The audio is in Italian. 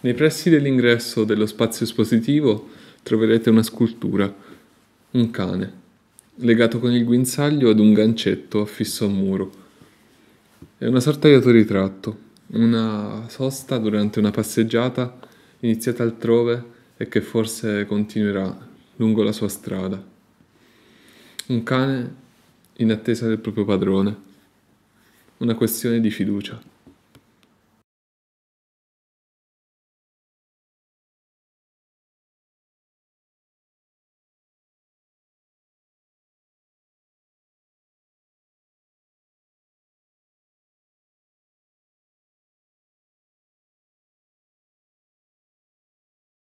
Nei pressi dell'ingresso dello spazio espositivo troverete una scultura, un cane, legato con il guinzaglio ad un gancetto affisso a muro. È una sorta di autoritratto, una sosta durante una passeggiata iniziata altrove e che forse continuerà lungo la sua strada. Un cane in attesa del proprio padrone. Una questione di fiducia.